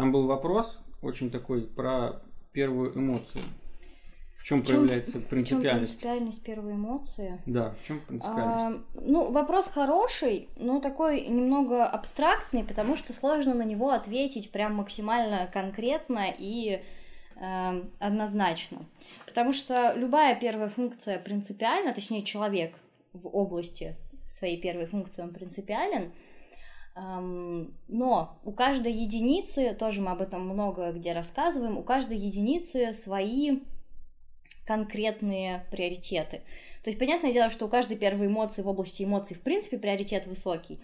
Там был вопрос очень такой про первую эмоцию. В чем, в чем проявляется принципиальность? В чем принципиальность первой эмоции? Да, в чем принципиальность? А, ну, вопрос хороший, но такой немного абстрактный, потому что сложно на него ответить прям максимально конкретно и э, однозначно. Потому что любая первая функция принципиальна, точнее, человек в области своей первой функции он принципиален – но у каждой единицы, тоже мы об этом много где рассказываем, у каждой единицы свои конкретные приоритеты. То есть, понятное дело, что у каждой первой эмоции в области эмоций, в принципе, приоритет высокий.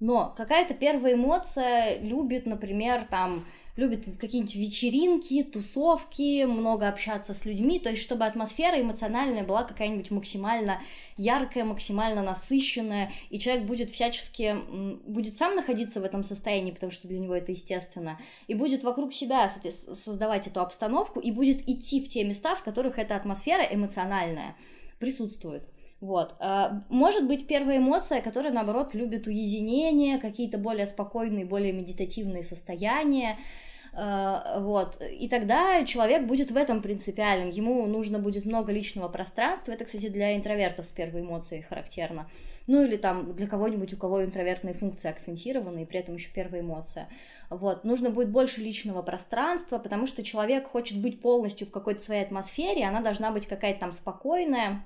Но какая-то первая эмоция любит, например, там, любит какие-нибудь вечеринки, тусовки, много общаться с людьми, то есть чтобы атмосфера эмоциональная была какая-нибудь максимально яркая, максимально насыщенная, и человек будет всячески, будет сам находиться в этом состоянии, потому что для него это естественно, и будет вокруг себя создавать эту обстановку, и будет идти в те места, в которых эта атмосфера эмоциональная присутствует. Вот. А, может быть, первая эмоция, которая, наоборот, любит уединение, какие-то более спокойные, более медитативные состояния, а, вот, и тогда человек будет в этом принципиален. ему нужно будет много личного пространства, это, кстати, для интровертов с первой эмоцией характерно, ну или там для кого-нибудь, у кого интровертные функции акцентированы, и при этом еще первая эмоция, вот, нужно будет больше личного пространства, потому что человек хочет быть полностью в какой-то своей атмосфере, она должна быть какая-то там спокойная,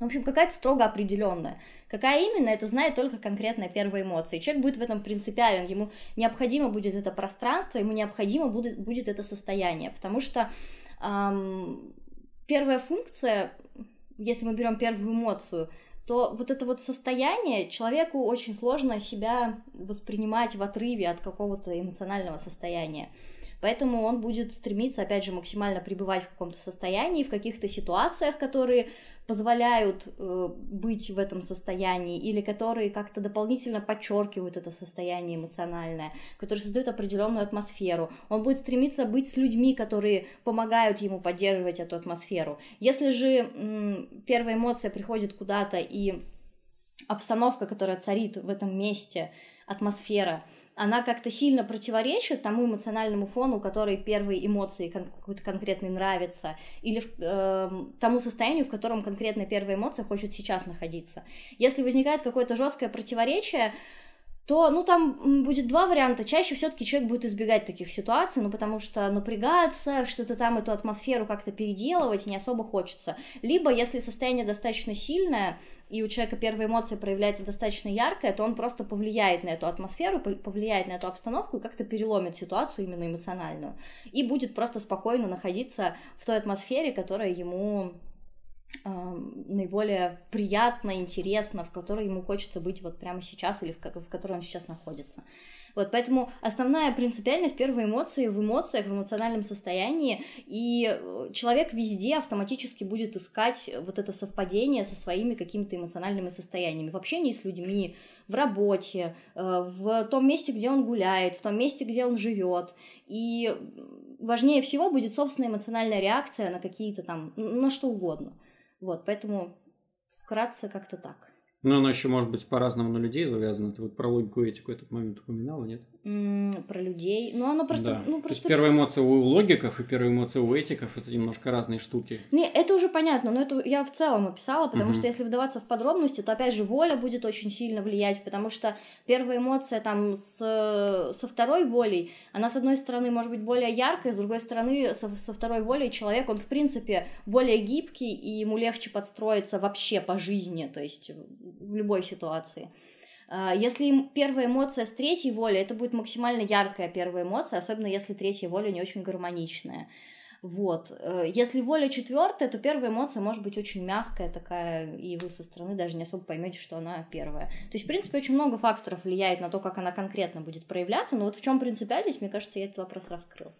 в общем, какая-то строго определенная. Какая именно, это знает только конкретная первая эмоция. И человек будет в этом принципиален, ему необходимо будет это пространство, ему необходимо будет, будет это состояние, потому что эм, первая функция, если мы берем первую эмоцию, то вот это вот состояние человеку очень сложно себя воспринимать в отрыве от какого-то эмоционального состояния. Поэтому он будет стремиться, опять же, максимально пребывать в каком-то состоянии, в каких-то ситуациях, которые позволяют э, быть в этом состоянии, или которые как-то дополнительно подчеркивают это состояние эмоциональное, которые создают определенную атмосферу. Он будет стремиться быть с людьми, которые помогают ему поддерживать эту атмосферу. Если же м, первая эмоция приходит куда-то и обстановка, которая царит в этом месте, атмосфера – она как-то сильно противоречит тому эмоциональному фону, который первые эмоции кон- какой-то конкретный нравится, или э, тому состоянию, в котором конкретно первая эмоция хочет сейчас находиться. Если возникает какое-то жесткое противоречие, то, ну, там будет два варианта. Чаще все-таки человек будет избегать таких ситуаций, ну, потому что напрягаться, что-то там эту атмосферу как-то переделывать не особо хочется. Либо, если состояние достаточно сильное, и у человека первая эмоция проявляется достаточно яркая, то он просто повлияет на эту атмосферу, повлияет на эту обстановку и как-то переломит ситуацию именно эмоциональную. И будет просто спокойно находиться в той атмосфере, которая ему наиболее приятно, интересно, в которой ему хочется быть вот прямо сейчас или в, как в которой он сейчас находится. Вот, поэтому основная принципиальность первой эмоции в эмоциях, в эмоциональном состоянии, и э, человек везде автоматически будет искать вот это совпадение со своими какими-то эмоциональными состояниями в общении с людьми, в работе, э, в том месте, где он гуляет, в том месте, где он живет. И важнее всего будет собственная эмоциональная реакция на какие-то там, на что угодно. Вот, поэтому вкратце как-то так. Но оно еще может быть по-разному на людей завязано. Ты вот про логику и этику этот момент упоминала, нет? Mm, про людей. Ну, оно просто... Да. Ну, просто... То есть первая эмоция у логиков и первая эмоция у этиков – это немножко разные штуки. Не, это уже понятно, но это я в целом описала, потому Mm-hmm. что если вдаваться в подробности, то, опять же, воля будет очень сильно влиять, потому что первая эмоция там с, со второй волей, она, с одной стороны, может быть более яркая, с другой стороны, со, со второй волей человек, он, в принципе, более гибкий, и ему легче подстроиться вообще по жизни, то есть в любой ситуации. А, если первая эмоция с третьей волей, это будет максимально яркая первая эмоция, особенно если третья воля не очень гармоничная. Вот. Э, если воля четвертая, то первая эмоция может быть очень мягкая такая, и вы со стороны даже не особо поймете, что она первая. То есть, в принципе, очень много факторов влияет на то, как она конкретно будет проявляться, но вот в чем принципиальность, мне кажется, я этот вопрос раскрыл.